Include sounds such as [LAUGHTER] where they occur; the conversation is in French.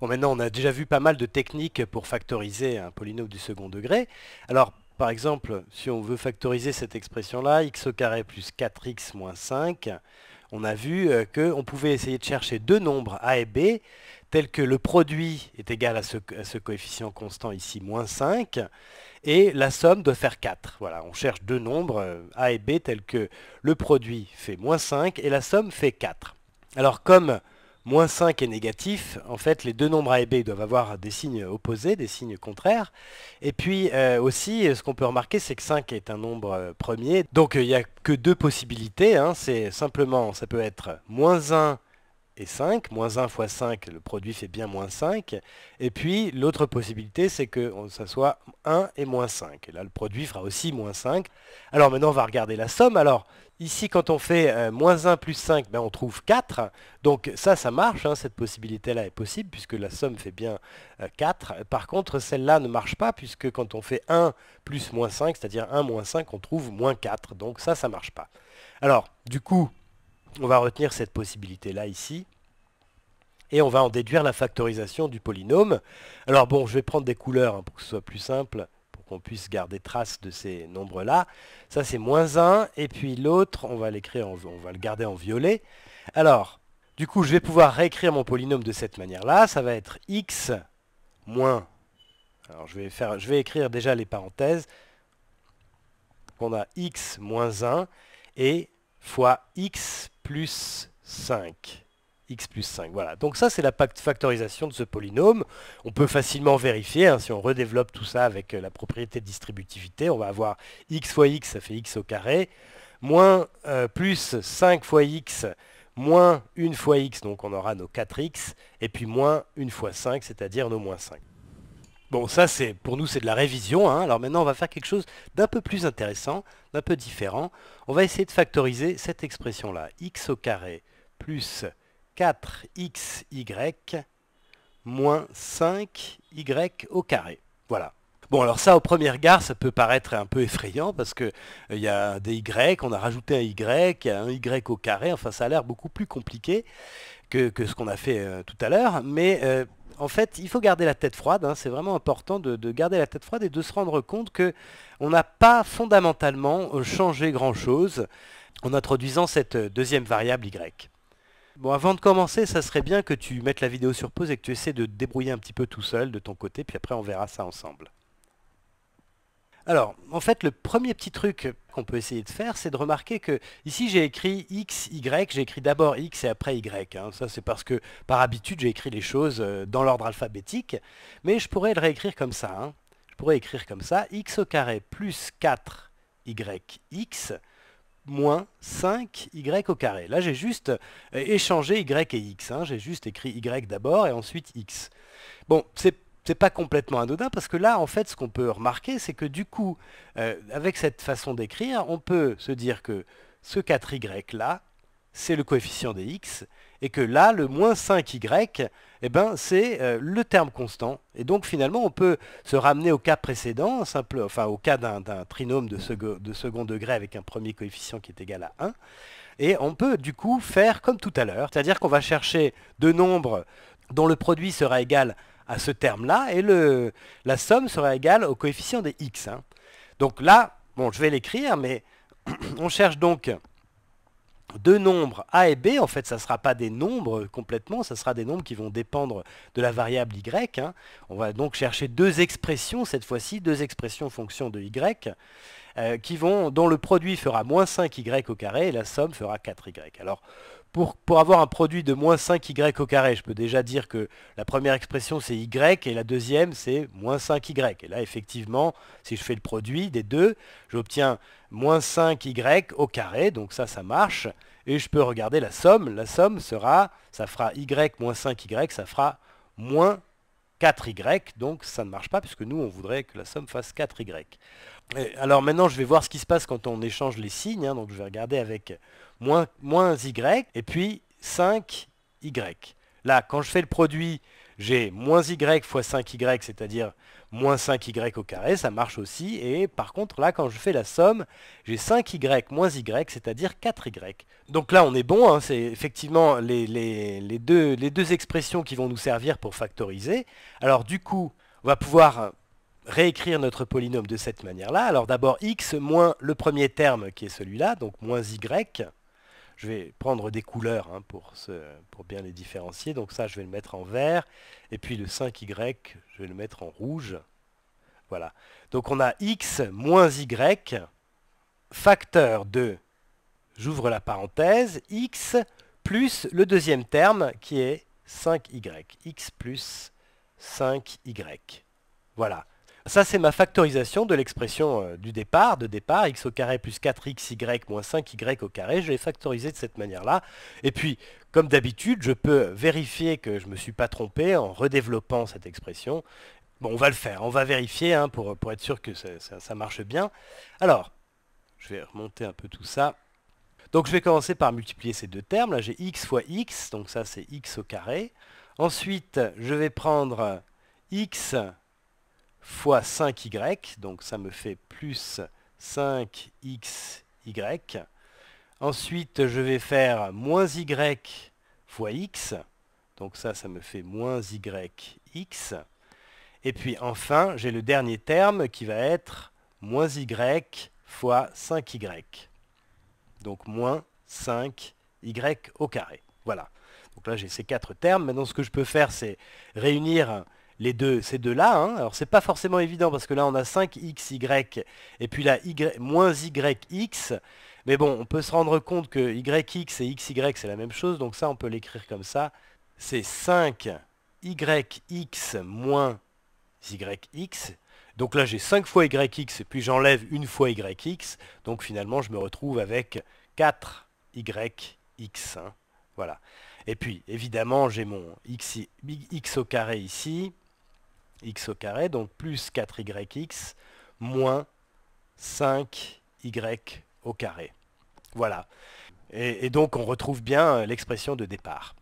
Bon, maintenant, on a déjà vu pas mal de techniques pour factoriser un polynôme du second degré. Alors, par exemple, si on veut factoriser cette expression-là, x carré plus 4x moins 5, on a vu euh, qu'on pouvait essayer de chercher deux nombres a et b tels que le produit est égal à ce, à ce coefficient constant ici, moins 5, et la somme doit faire 4. Voilà, on cherche deux nombres euh, a et b tels que le produit fait moins 5 et la somme fait 4. Alors comme moins 5 est négatif, en fait les deux nombres A et B doivent avoir des signes opposés, des signes contraires. Et puis euh, aussi, ce qu'on peut remarquer, c'est que 5 est un nombre euh, premier, donc euh, il n'y a que deux possibilités, hein. c'est simplement, ça peut être moins 1 et 5, moins 1 fois 5, le produit fait bien moins 5, et puis l'autre possibilité c'est que ça soit 1 et moins 5, et là le produit fera aussi moins 5. Alors maintenant on va regarder la somme, alors Ici, quand on fait euh, moins 1 plus 5, ben, on trouve 4. Donc ça, ça marche, hein, cette possibilité-là est possible, puisque la somme fait bien 4. Euh, Par contre, celle-là ne marche pas, puisque quand on fait 1 plus moins 5, c'est-à-dire 1 moins 5, on trouve moins 4. Donc ça, ça ne marche pas. Alors, du coup, on va retenir cette possibilité-là ici. Et on va en déduire la factorisation du polynôme. Alors bon, je vais prendre des couleurs hein, pour que ce soit plus simple puisse garder trace de ces nombres-là. Ça, c'est moins 1. Et puis l'autre, on va l'écrire, on va le garder en violet. Alors, du coup, je vais pouvoir réécrire mon polynôme de cette manière-là. Ça va être x moins... Alors, je vais, faire, je vais écrire déjà les parenthèses. On a x moins 1 et fois x plus 5 x plus 5. Voilà, donc ça c'est la factorisation de ce polynôme. On peut facilement vérifier, hein, si on redéveloppe tout ça avec euh, la propriété de distributivité, on va avoir x fois x, ça fait x au carré, moins euh, plus 5 fois x, moins 1 fois x, donc on aura nos 4x, et puis moins 1 fois 5, c'est-à-dire nos moins 5. Bon, ça, c'est pour nous, c'est de la révision. Hein. Alors maintenant, on va faire quelque chose d'un peu plus intéressant, d'un peu différent. On va essayer de factoriser cette expression-là, x au carré plus 4xy moins 5y au carré. Voilà. Bon alors ça au premier regard ça peut paraître un peu effrayant parce que euh, y a des y, on a rajouté un y, il y a un y au carré, enfin ça a l'air beaucoup plus compliqué que, ce qu'on a fait euh, tout à l'heure, mais euh, en fait il faut garder la tête froide, hein. c'est vraiment important de, de, garder la tête froide et de se rendre compte que on n'a pas fondamentalement changé grand chose en introduisant cette deuxième variable y. Bon, avant de commencer, ça serait bien que tu mettes la vidéo sur pause et que tu essaies de débrouiller un petit peu tout seul de ton côté, puis après on verra ça ensemble. Alors, en fait, le premier petit truc qu'on peut essayer de faire, c'est de remarquer que ici j'ai écrit x, y, j'ai écrit d'abord x et après y. Hein. Ça c'est parce que par habitude j'ai écrit les choses euh, dans l'ordre alphabétique, mais je pourrais le réécrire comme ça. Hein. Je pourrais écrire comme ça, x au carré plus 4 y x moins 5y au carré. Là, j'ai juste euh, échangé y et x. Hein. J'ai juste écrit y d'abord et ensuite x. Bon, c'est c'est pas complètement anodin parce que là, en fait, ce qu'on peut remarquer, c'est que du coup, euh, avec cette façon d'écrire, on peut se dire que ce 4y là, c'est le coefficient des x, et que là, le moins 5y, eh ben, c'est euh, le terme constant. Et donc finalement, on peut se ramener au cas précédent, simple, enfin au cas d'un trinôme de, de, second degré avec un premier coefficient qui est égal à 1. Et on peut du coup faire comme tout à l'heure, c'est-à-dire qu'on va chercher deux nombres dont le produit sera égal à ce terme-là, et le, la somme sera égale au coefficient des x. Hein. Donc là, bon, je vais l'écrire, mais [CLEARS THROAT] on cherche donc deux nombres A et B, en fait, ça ne sera pas des nombres complètement, ça sera des nombres qui vont dépendre de la variable Y. Hein. On va donc chercher deux expressions, cette fois-ci, deux expressions fonction de Y, euh, qui vont, dont le produit fera moins 5Y au carré et la somme fera 4Y. Alors, pour, avoir un produit de moins 5y au carré, je peux déjà dire que la première expression c'est y et la deuxième c'est moins 5y. Et là effectivement, si je fais le produit des deux, j'obtiens moins 5y au carré, donc ça ça marche. Et je peux regarder la somme, la somme sera, ça fera y moins 5y, ça fera moins 4y, donc ça ne marche pas puisque nous on voudrait que la somme fasse 4y. alors maintenant je vais voir ce qui se passe quand on échange les signes, hein. donc je vais regarder avec moins, y, et puis 5y. Là, quand je fais le produit, j'ai moins y fois 5y, c'est-à-dire moins 5y au carré, ça marche aussi. Et par contre, là, quand je fais la somme, j'ai 5y moins y, c'est-à-dire 4y. Donc là, on est bon, hein, c'est effectivement les, deux, les deux expressions qui vont nous servir pour factoriser. Alors du coup, on va pouvoir réécrire notre polynôme de cette manière-là. Alors d'abord, x moins le premier terme qui est celui-là, donc moins y, je vais prendre des couleurs hein, pour, pour bien les différencier. Donc ça, je vais le mettre en vert. Et puis le 5Y, je vais le mettre en rouge. Voilà. Donc on a x moins y, facteur de, j'ouvre la parenthèse, x plus le deuxième terme qui est 5y. x plus 5y. Voilà. Ça, c'est ma factorisation de l'expression euh, du départ, de départ, x au carré plus 4xy moins 5y au carré. Je l'ai factoriser de cette manière-là. Et puis, comme d'habitude, je peux vérifier que je ne me suis pas trompé en redéveloppant cette expression. Bon, on va le faire, on va vérifier hein, pour, être sûr que ça, ça marche bien. Alors, je vais remonter un peu tout ça. Donc je vais commencer par multiplier ces deux termes. Là j'ai x fois x, donc ça c'est x au carré. Ensuite je vais prendre x fois 5y, donc ça me fait plus 5xy. Ensuite, je vais faire moins y fois x, donc ça, ça me fait moins yx. Et puis enfin, j'ai le dernier terme qui va être moins y fois 5y. Donc moins 5y au carré. Voilà. Donc là, j'ai ces quatre termes. Maintenant, ce que je peux faire, c'est réunir les deux, ces deux-là. Hein. Alors c'est pas forcément évident parce que là on a 5xy et puis là y, moins yx. Mais bon, on peut se rendre compte que yx et xy c'est la même chose, donc ça on peut l'écrire comme ça. C'est 5yx moins yx. Donc là j'ai 5 fois yx et puis j'enlève une fois yx. Donc finalement je me retrouve avec 4yx. Hein. Voilà. Et puis, évidemment, j'ai mon x au carré ici x au carré, donc plus 4yx moins 5y au carré. Voilà. Et, et donc on retrouve bien euh, l'expression de départ.